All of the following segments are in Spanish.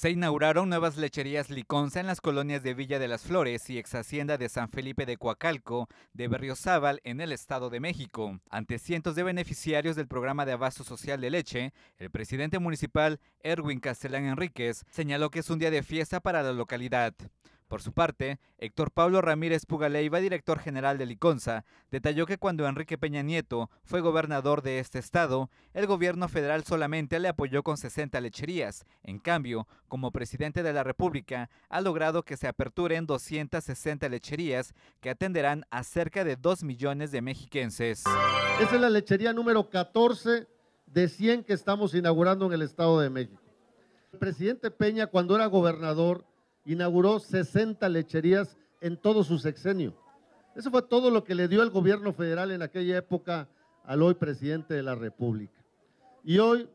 Se inauguraron nuevas lecherías Liconza en las colonias de Villa de las Flores y ex hacienda de San Felipe de Coacalco, de Berriozábal, en el Estado de México. Ante cientos de beneficiarios del programa de abasto social de leche, el presidente municipal, Erwin Castellán Enríquez, señaló que es un día de fiesta para la localidad. Por su parte, Héctor Pablo Ramírez Pugaleiva, director general de Liconza, detalló que cuando Enrique Peña Nieto fue gobernador de este estado, el gobierno federal solamente le apoyó con 60 lecherías. En cambio, como presidente de la República, ha logrado que se aperturen 260 lecherías que atenderán a cerca de 2 millones de mexiquenses. Esa es la lechería número 14 de 100 que estamos inaugurando en el Estado de México. El presidente Peña, cuando era gobernador, inauguró 60 lecherías en todo su sexenio. Eso fue todo lo que le dio el gobierno federal en aquella época al hoy presidente de la República. Y hoy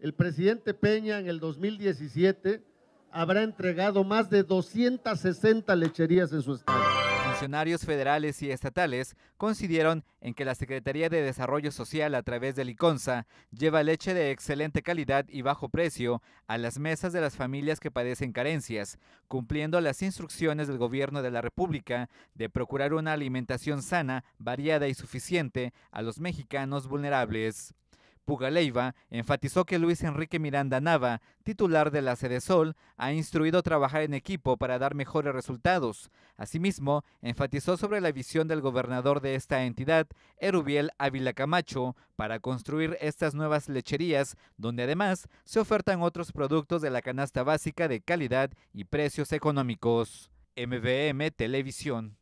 el presidente Peña en el 2017 habrá entregado más de 260 lecherías en su estado funcionarios federales y estatales coincidieron en que la Secretaría de Desarrollo Social a través de Liconza lleva leche de excelente calidad y bajo precio a las mesas de las familias que padecen carencias, cumpliendo las instrucciones del Gobierno de la República de procurar una alimentación sana, variada y suficiente a los mexicanos vulnerables. Pugaleiva enfatizó que Luis Enrique Miranda Nava, titular de la Sede Sol, ha instruido trabajar en equipo para dar mejores resultados. Asimismo, enfatizó sobre la visión del gobernador de esta entidad, Erubiel Ávila Camacho, para construir estas nuevas lecherías, donde además se ofertan otros productos de la canasta básica de calidad y precios económicos. MVM Televisión.